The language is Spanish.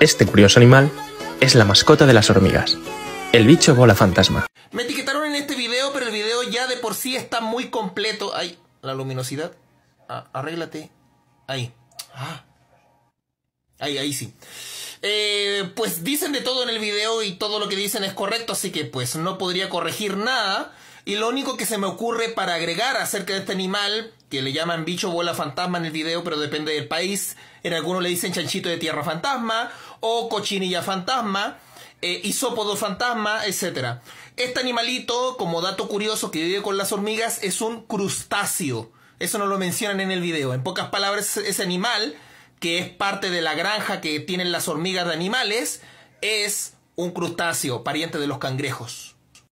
Este curioso animal es la mascota de las hormigas, el bicho bola fantasma. Me etiquetaron en este video, pero el video ya de por sí está muy completo. Ay, la luminosidad. arréglate. Ahí. Ah. Ahí, ahí sí. Eh, pues dicen de todo en el video y todo lo que dicen es correcto, así que pues no podría corregir nada. Y lo único que se me ocurre para agregar acerca de este animal le llaman bicho bola fantasma en el video, pero depende del país. En algunos le dicen chanchito de tierra fantasma o cochinilla fantasma, eh, isópodo fantasma, etc. Este animalito, como dato curioso que vive con las hormigas, es un crustáceo. Eso no lo mencionan en el video. En pocas palabras, ese animal, que es parte de la granja que tienen las hormigas de animales, es un crustáceo, pariente de los cangrejos.